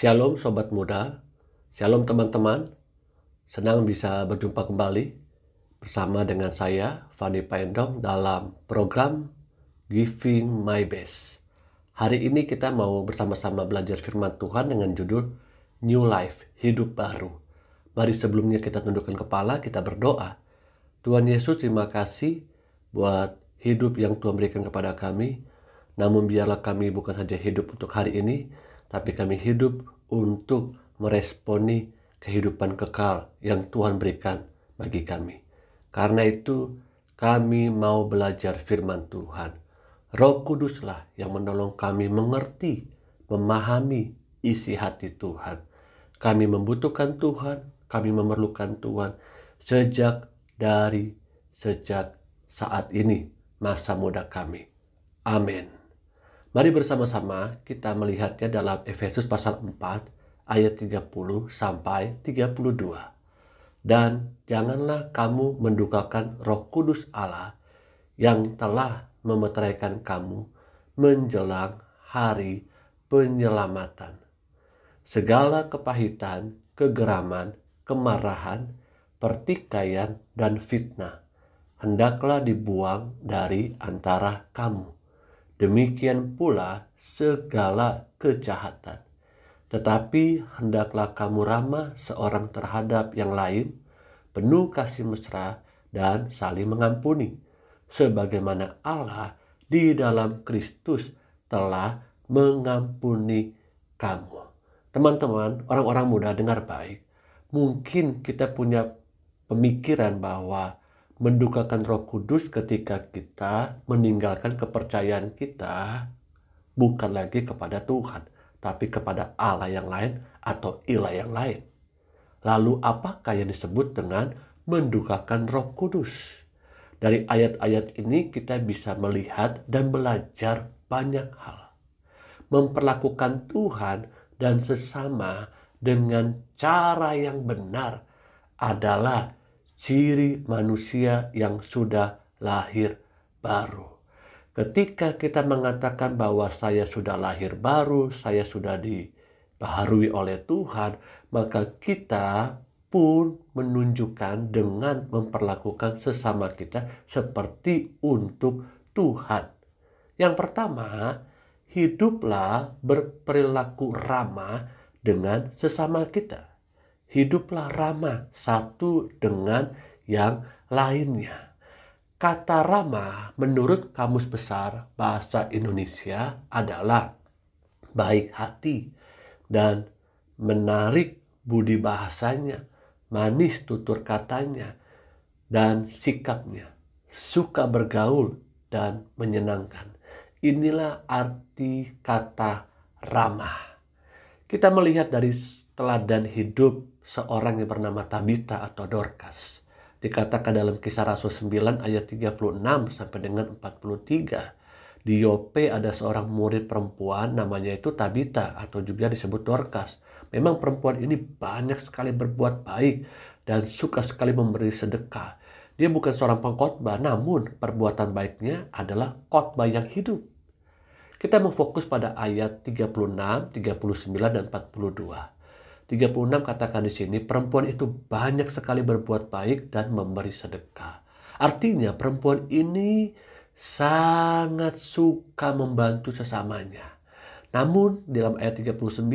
Shalom Sobat Muda, Shalom teman-teman, senang bisa berjumpa kembali bersama dengan saya Fani Paendong dalam program Giving My Best. Hari ini kita mau bersama-sama belajar firman Tuhan dengan judul New Life, Hidup Baru. Mari sebelumnya kita tundukkan kepala, kita berdoa. Tuhan Yesus terima kasih buat hidup yang Tuhan berikan kepada kami. Namun biarlah kami bukan saja hidup untuk hari ini, tapi kami hidup untuk meresponi kehidupan kekal yang Tuhan berikan bagi kami. Karena itu, kami mau belajar firman Tuhan. Roh Kuduslah yang menolong kami mengerti, memahami isi hati Tuhan. Kami membutuhkan Tuhan, kami memerlukan Tuhan sejak dari sejak saat ini masa muda kami. Amin. Mari bersama-sama kita melihatnya dalam Efesus pasal 4 ayat 30 sampai 32. Dan janganlah kamu mendukakan roh kudus Allah yang telah memeteraikan kamu menjelang hari penyelamatan. Segala kepahitan, kegeraman, kemarahan, pertikaian, dan fitnah hendaklah dibuang dari antara kamu demikian pula segala kejahatan. Tetapi hendaklah kamu ramah seorang terhadap yang lain, penuh kasih mesra dan saling mengampuni, sebagaimana Allah di dalam Kristus telah mengampuni kamu. Teman-teman, orang-orang muda dengar baik. Mungkin kita punya pemikiran bahwa mendukakan Roh Kudus ketika kita meninggalkan kepercayaan kita bukan lagi kepada Tuhan, tapi kepada Allah yang lain atau ilah yang lain. Lalu apakah yang disebut dengan mendukakan Roh Kudus? Dari ayat-ayat ini kita bisa melihat dan belajar banyak hal. Memperlakukan Tuhan dan sesama dengan cara yang benar adalah ciri manusia yang sudah lahir baru. Ketika kita mengatakan bahwa saya sudah lahir baru, saya sudah dibaharui oleh Tuhan, maka kita pun menunjukkan dengan memperlakukan sesama kita seperti untuk Tuhan. Yang pertama, hiduplah berperilaku ramah dengan sesama kita hiduplah ramah satu dengan yang lainnya. Kata ramah menurut Kamus Besar Bahasa Indonesia adalah baik hati dan menarik budi bahasanya, manis tutur katanya, dan sikapnya, suka bergaul dan menyenangkan. Inilah arti kata ramah. Kita melihat dari teladan hidup seorang yang bernama Tabita atau Dorcas. Dikatakan dalam kisah Rasul 9 ayat 36 sampai dengan 43. Di Yope ada seorang murid perempuan namanya itu Tabita atau juga disebut Dorcas. Memang perempuan ini banyak sekali berbuat baik dan suka sekali memberi sedekah. Dia bukan seorang pengkhotbah, namun perbuatan baiknya adalah khotbah yang hidup. Kita memfokus pada ayat 36, 39, dan 42. 36 katakan di sini perempuan itu banyak sekali berbuat baik dan memberi sedekah. Artinya perempuan ini sangat suka membantu sesamanya. Namun dalam ayat 39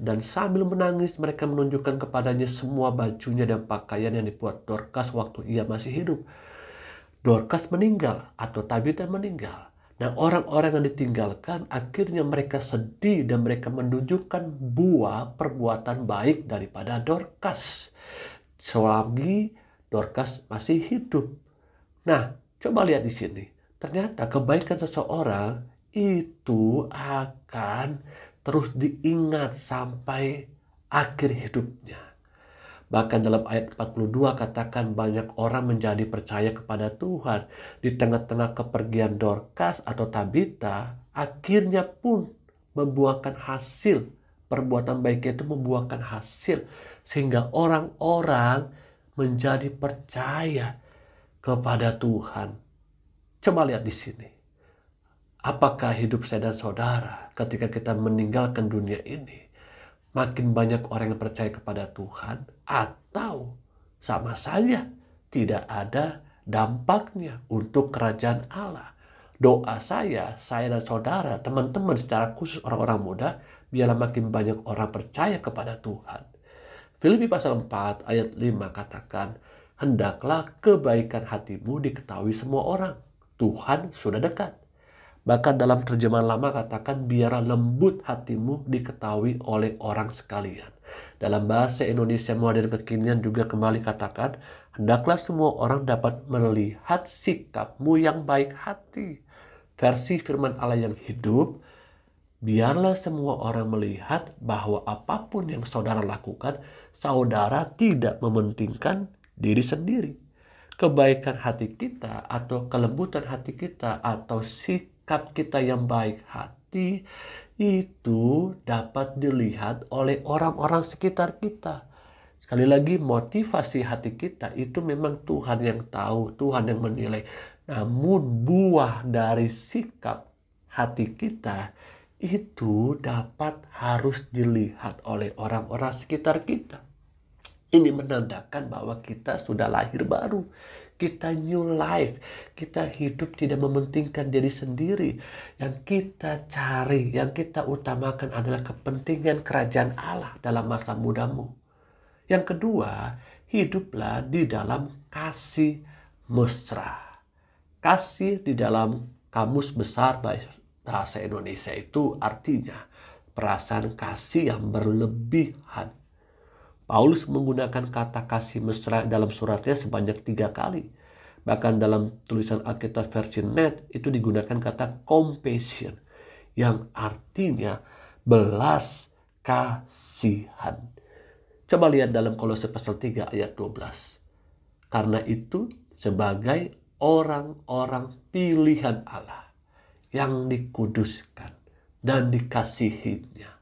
dan sambil menangis mereka menunjukkan kepadanya semua bajunya dan pakaian yang dibuat Dorcas waktu ia masih hidup. Dorcas meninggal atau Tabitha meninggal. Nah, orang-orang yang ditinggalkan akhirnya mereka sedih dan mereka menunjukkan buah perbuatan baik daripada Dorcas. Selagi Dorcas masih hidup. Nah, coba lihat di sini. Ternyata kebaikan seseorang itu akan terus diingat sampai akhir hidupnya. Bahkan dalam ayat 42 katakan banyak orang menjadi percaya kepada Tuhan. Di tengah-tengah kepergian Dorcas atau Tabita, akhirnya pun membuahkan hasil. Perbuatan baiknya itu membuahkan hasil. Sehingga orang-orang menjadi percaya kepada Tuhan. Coba lihat di sini. Apakah hidup saya dan saudara ketika kita meninggalkan dunia ini makin banyak orang yang percaya kepada Tuhan, atau sama saja tidak ada dampaknya untuk kerajaan Allah. Doa saya, saya dan saudara, teman-teman secara khusus orang-orang muda, biarlah makin banyak orang percaya kepada Tuhan. Filipi pasal 4 ayat 5 katakan, Hendaklah kebaikan hatimu diketahui semua orang. Tuhan sudah dekat. Bahkan dalam terjemahan lama katakan, biarlah lembut hatimu diketahui oleh orang sekalian. Dalam bahasa Indonesia modern kekinian juga kembali katakan, hendaklah semua orang dapat melihat sikapmu yang baik hati. Versi firman Allah yang hidup, biarlah semua orang melihat bahwa apapun yang saudara lakukan, saudara tidak mementingkan diri sendiri. Kebaikan hati kita atau kelembutan hati kita atau sikap kita yang baik hati itu dapat dilihat oleh orang-orang sekitar kita. Sekali lagi motivasi hati kita itu memang Tuhan yang tahu, Tuhan yang menilai. Namun buah dari sikap hati kita itu dapat harus dilihat oleh orang-orang sekitar kita. Ini menandakan bahwa kita sudah lahir baru kita new life. Kita hidup tidak mementingkan diri sendiri. Yang kita cari, yang kita utamakan adalah kepentingan kerajaan Allah dalam masa mudamu. Yang kedua, hiduplah di dalam kasih mesra. Kasih di dalam kamus besar bahasa Indonesia itu artinya perasaan kasih yang berlebihan Paulus menggunakan kata kasih mesra dalam suratnya sebanyak tiga kali. Bahkan dalam tulisan Alkitab versi Net itu digunakan kata compassion yang artinya belas kasihan. Coba lihat dalam Kolose pasal 3 ayat 12. Karena itu sebagai orang-orang pilihan Allah yang dikuduskan dan dikasihinya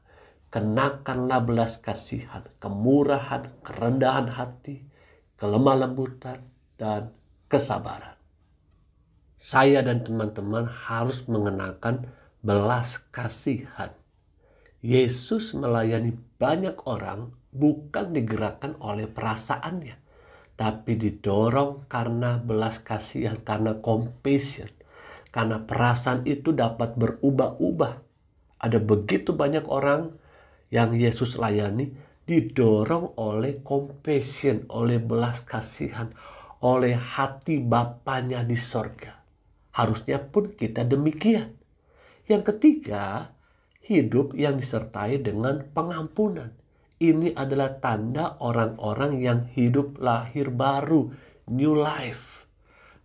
kenakanlah belas kasihan, kemurahan, kerendahan hati, kelemah lembutan, dan kesabaran. Saya dan teman-teman harus mengenakan belas kasihan. Yesus melayani banyak orang bukan digerakkan oleh perasaannya, tapi didorong karena belas kasihan, karena compassion. Karena perasaan itu dapat berubah-ubah. Ada begitu banyak orang yang Yesus layani didorong oleh compassion, oleh belas kasihan, oleh hati Bapaknya di sorga. Harusnya pun kita demikian. Yang ketiga, hidup yang disertai dengan pengampunan. Ini adalah tanda orang-orang yang hidup lahir baru, new life.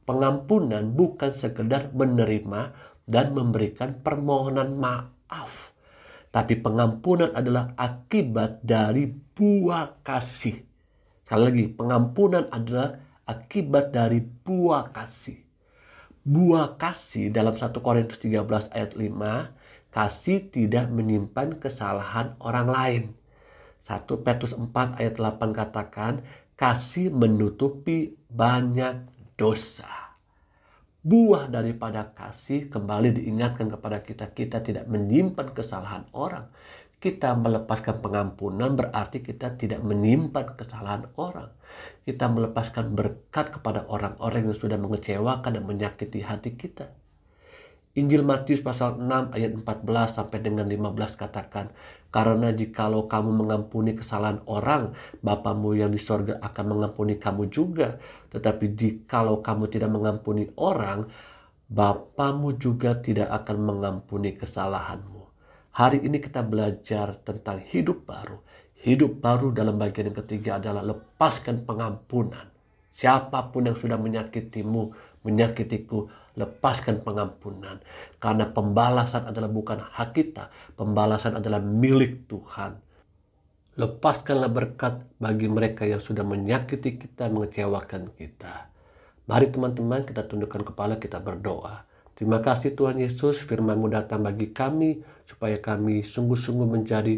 Pengampunan bukan sekedar menerima dan memberikan permohonan maaf tapi pengampunan adalah akibat dari buah kasih. Sekali lagi, pengampunan adalah akibat dari buah kasih. Buah kasih dalam 1 Korintus 13 ayat 5, kasih tidak menyimpan kesalahan orang lain. 1 Petrus 4 ayat 8 katakan, kasih menutupi banyak dosa buah daripada kasih kembali diingatkan kepada kita kita tidak menyimpan kesalahan orang kita melepaskan pengampunan berarti kita tidak menyimpan kesalahan orang kita melepaskan berkat kepada orang-orang yang sudah mengecewakan dan menyakiti hati kita Injil Matius pasal 6 ayat 14 sampai dengan 15 katakan karena jikalau kamu mengampuni kesalahan orang, Bapamu yang di sorga akan mengampuni kamu juga. Tetapi jikalau kamu tidak mengampuni orang, Bapamu juga tidak akan mengampuni kesalahanmu. Hari ini kita belajar tentang hidup baru. Hidup baru dalam bagian yang ketiga adalah lepaskan pengampunan. Siapapun yang sudah menyakitimu, menyakitiku, lepaskan pengampunan. Karena pembalasan adalah bukan hak kita, pembalasan adalah milik Tuhan. Lepaskanlah berkat bagi mereka yang sudah menyakiti kita, mengecewakan kita. Mari teman-teman kita tundukkan kepala, kita berdoa. Terima kasih Tuhan Yesus, firman-Mu datang bagi kami, supaya kami sungguh-sungguh menjadi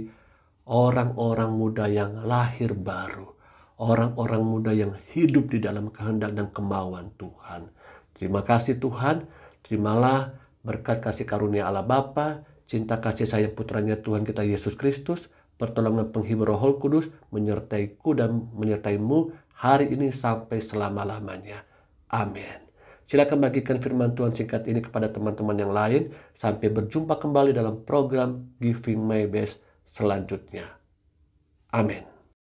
orang-orang muda yang lahir baru orang-orang muda yang hidup di dalam kehendak dan kemauan Tuhan. Terima kasih Tuhan, terimalah berkat kasih karunia Allah Bapa, cinta kasih sayang putranya Tuhan kita Yesus Kristus, pertolongan penghibur Roh Kudus menyertaiku dan menyertaimu hari ini sampai selama-lamanya. Amin. Silakan bagikan firman Tuhan singkat ini kepada teman-teman yang lain. Sampai berjumpa kembali dalam program Giving My Best selanjutnya. Amin.